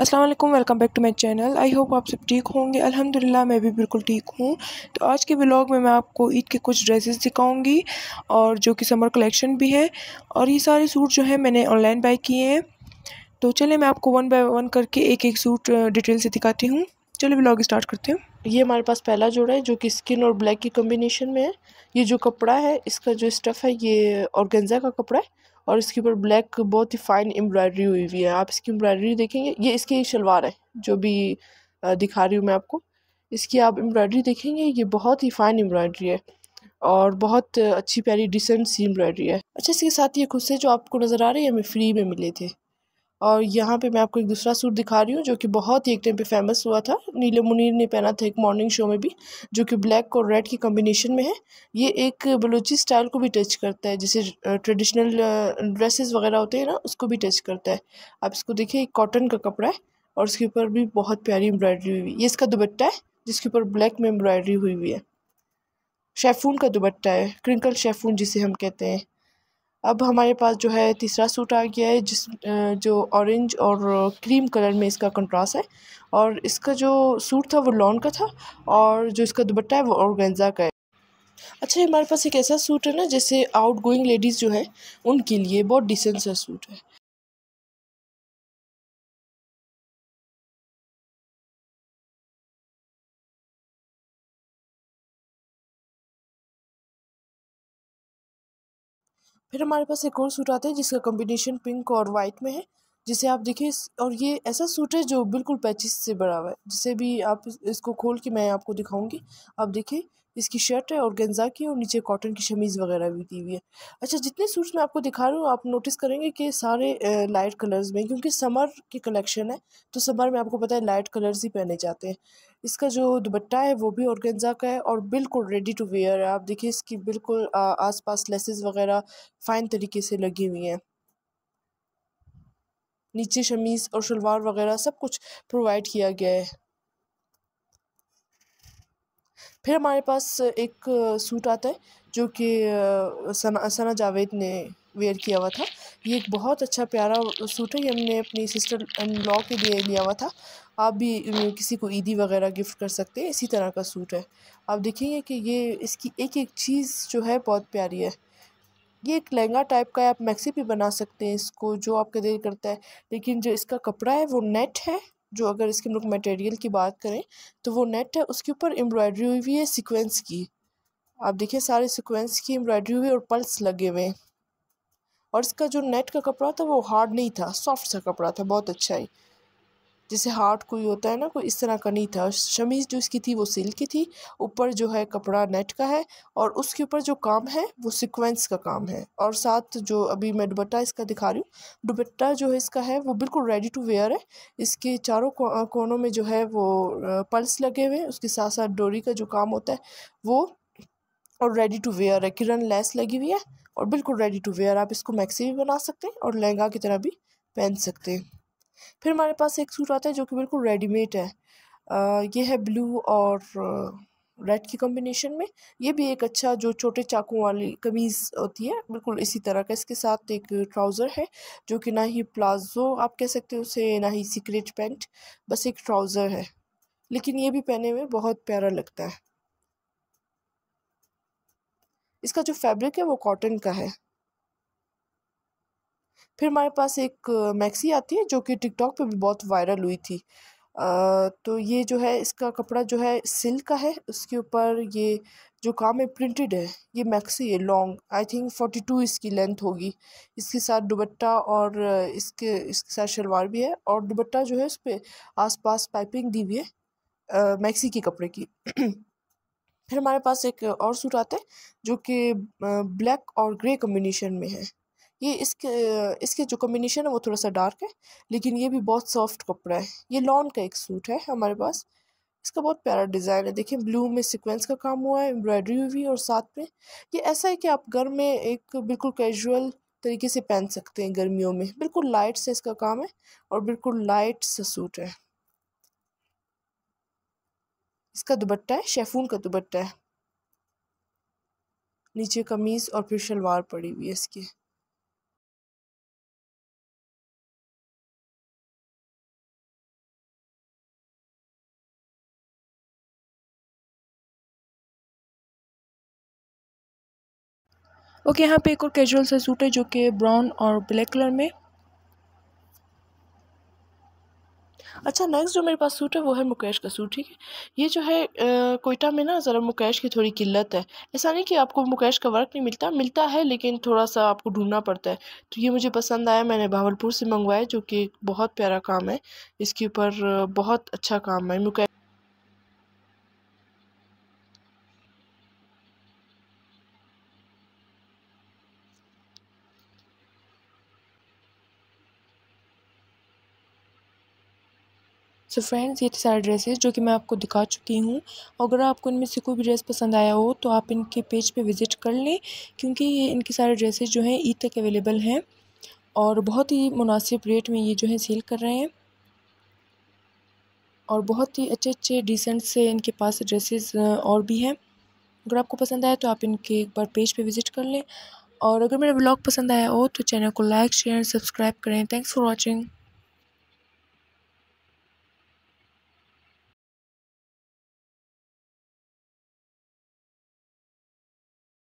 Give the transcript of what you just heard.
अस्सलाम वालेकुम welcome back to my channel I hope आप सब ठीक होंगे अल्हम्दुलिल्लाह मैं भी बिल्कुल ठीक हूँ तो आज के ब्लॉग में मैं आपको ईद के कुछ ड्रेसेस दिखाऊंगी और जो कि समर कलेक्शन भी है और ये सारे सूट जो है मैंने ऑनलाइन बाय किए हैं तो चलिए मैं आपको वन बाय वन करके एक एक सूट डिटेल से दिखाती हूँ चलो ब्लॉग स्टार्ट करते हैं ये हमारे पास पहला जोड़ा है जो कि स्किन और ब्लैक की कम्बिनेशन में है ये जो कपड़ा है इसका जो स्टफ़ है ये ऑर्गेंजा का कपड़ा है और इसके ऊपर ब्लैक बहुत ही फाइन एम्ब्रॉयडरी हुई हुई है आप इसकी एम्ब्रॉयडरी देखेंगे ये इसकी शलवार है जो भी दिखा रही हूँ मैं आपको इसकी आप एम्ब्रॉयडरी देखेंगे ये बहुत ही फाइन एम्ब्रॉयडरी है और बहुत अच्छी प्यारी डिसेंट सी एम्ब्रॉयडरी है अच्छा इसके साथ ये खुद से जो आपको नज़र आ रही है हमें फ्री में मिले थे और यहाँ पे मैं आपको एक दूसरा सूट दिखा रही हूँ जो कि बहुत ही एक टाइम पे फेमस हुआ था नीले मुनीर ने पहना था एक मॉर्निंग शो में भी जो कि ब्लैक और रेड की कम्बिनेशन में है ये एक बलूची स्टाइल को भी टच करता है जैसे ट्रेडिशनल ड्रेसेस वगैरह होते हैं ना उसको भी टच करता है आप इसको देखिए एक कॉटन का कपड़ा है और उसके ऊपर भी बहुत प्यारी एम्ब्रॉयडरी हुई हुई ये इसका दुबट्टा है जिसके ऊपर ब्लैक में एम्ब्रॉयडरी हुई हुई है शेफून का दुबट्टा है क्रिंकल शेफून जिसे हम कहते हैं अब हमारे पास जो है तीसरा सूट आ गया है जिस जो ऑरेंज और क्रीम कलर में इसका कंट्रास्ट है और इसका जो सूट था वो लॉन का था और जो इसका दुपट्टा है वो ऑर्गेंजा का है अच्छा हमारे पास एक ऐसा सूट है ना जैसे आउट गोइंग लेडीज़ जो है उनके लिए बहुत डिसेंट सा सूट है फिर हमारे पास एक और सूट आता है जिसका कॉम्बिनेशन पिंक और वाइट में है जिसे आप देखिए और ये ऐसा सूट है जो बिल्कुल पैचिस से बड़ा हुआ है जिसे भी आप इसको खोल के मैं आपको दिखाऊंगी आप देखिए इसकी शर्ट है और गेंजा की और नीचे कॉटन की शमीज़ वगैरह भी दी हुई है अच्छा जितने सूट्स मैं आपको दिखा रही हूँ आप नोटिस करेंगे कि सारे लाइट कलर्स में क्योंकि समर की कलेक्शन है तो समर में आपको पता है लाइट कलर्स ही पहने जाते हैं इसका जो दुपट्टा है वो भी ऑर्गेंजा का है और बिल्कुल रेडी टू वेयर है आप देखिए इसकी बिल्कुल आस पास लेसेस वगैरह फ़ाइन तरीके से लगी हुई हैं नीचे शमीज़ और शलवार वगैरह सब कुछ प्रोवाइड किया गया है फिर हमारे पास एक सूट आता है जो कि सना सना जावेद ने वेयर किया हुआ था ये एक बहुत अच्छा प्यारा सूट है ये हमने अपनी सिस्टर लॉ के लिए लिया हुआ था आप भी किसी को ईदी वगैरह गिफ्ट कर सकते हैं इसी तरह का सूट है आप देखेंगे कि ये इसकी एक एक चीज़ जो है बहुत प्यारी है ये एक लहंगा टाइप का है आप मैक्सी भी बना सकते हैं इसको जो आपका दिल करता है लेकिन जो इसका कपड़ा है वो नेट है जो अगर इसके हम लोग मटेरियल की बात करें तो वो नेट है उसके ऊपर एम्ब्रॉयडरी हुई हुई है सिक्वेंस की आप देखिए सारे सिक्वेंस की एम्ब्रॉयडरी हुई और पल्स लगे हुए हैं और इसका जो नेट का कपड़ा था वो हार्ड नहीं था सॉफ्ट सा कपड़ा था बहुत अच्छा ही जैसे हार्ट कोई होता है ना कोई इस तरह का नहीं था शमीज़ जो इसकी थी वो सिल्क की थी ऊपर जो है कपड़ा नेट का है और उसके ऊपर जो काम है वो सिक्वेंस का काम है और साथ जो अभी मैं दुबट्टा इसका दिखा रही हूँ दुबट्टा जो है इसका है वो बिल्कुल रेडी टू वेयर है इसके चारों कोनों में जो है वो पल्स लगे हुए हैं उसके साथ साथ डोरी का जो काम होता है वो और रेडी टू वेयर है किरण लेस लगी हुई है और बिल्कुल रेडी टू वेयर आप इसको मैक्सी भी बना सकते हैं और लहंगा की तरह भी पहन सकते हैं फिर हमारे पास एक सूट आता है जो कि बिल्कुल रेडीमेड है आ, ये है ब्लू और रेड की कॉम्बिनेशन में ये भी एक अच्छा जो छोटे चाकू वाली कमीज़ होती है बिल्कुल इसी तरह का इसके साथ एक ट्राउज़र है जो कि ना ही प्लाजो आप कह सकते हो उसे ना ही सीक्रेट पैंट बस एक ट्राउज़र है लेकिन ये भी पहने में बहुत प्यारा लगता है इसका जो फैब्रिक है वो कॉटन का है फिर हमारे पास एक मैक्सी आती है जो कि टिकटॉक पे भी बहुत वायरल हुई थी आ, तो ये जो है इसका कपड़ा जो है सिल्क का है उसके ऊपर ये जो काम है प्रिंटेड है ये मैक्सी है long I think forty two इसकी लेंथ होगी इसके साथ दुबट्टा और इसके इसके साथ शलवार भी है और दुबट्टा जो है उस पर आस पास पाइपिंग दी हुई है मैक्सी के कपड़े की फिर हमारे पास एक और सूट आता है जो कि ब्लैक और ग्रे कम्बिनेशन में है ये इसके इसके जो कम्बिनेशन है वो थोड़ा सा डार्क है लेकिन ये भी बहुत सॉफ्ट कपड़ा है ये लॉन का एक सूट है हमारे पास इसका बहुत प्यारा डिज़ाइन है देखिए ब्लू में सीक्वेंस का काम हुआ है एम्ब्रॉयडरी हुई और साथ में ये ऐसा है कि आप घर में एक बिल्कुल कैजुअल तरीके से पहन सकते हैं गर्मियों में बिल्कुल लाइट से इसका काम है और बिल्कुल लाइट सा सूट है इसका दुपट्टा है शेफून का दुपट्टा है नीचे कमीज़ और फिर शलवार पड़ी हुई है इसकी ओके यहाँ पे एक और कैजुअल सा सूट है जो कि ब्राउन और ब्लैक कलर में अच्छा नेक्स्ट जो मेरे पास सूट है वो है मुकेश का सूट ठीक है ये जो है कोयटा में ना ज़रा मुकेश की थोड़ी किल्लत है ऐसा नहीं कि आपको मुकेश का वर्क नहीं मिलता मिलता है लेकिन थोड़ा सा आपको ढूंढना पड़ता है तो ये मुझे पसंद आया मैंने भावलपुर से मंगवाया जो कि बहुत प्यारा काम है इसके ऊपर बहुत अच्छा काम है मुकेश सो फ्रेंड्स ये थे सारे ड्रेसेस जो कि मैं आपको दिखा चुकी हूँ अगर आपको इनमें से कोई भी ड्रेस पसंद आया हो तो आप इनके पेज पे विज़िट कर लें क्योंकि ये इनके सारे ड्रेसेस जो हैं ईद तक अवेलेबल हैं और बहुत ही मुनासिब रेट में ये जो है सेल कर रहे हैं और बहुत ही अच्छे अच्छे डिसेंट से इनके पास ड्रेसेस और भी हैं अगर आपको पसंद आया तो आप इनके एक बार पेज पे विज़िट कर लें और अगर मेरा ब्लॉग पसंद आया हो तो चैनल को लाइक शेयर सब्सक्राइब करें थैंक्स फॉर वॉचिंग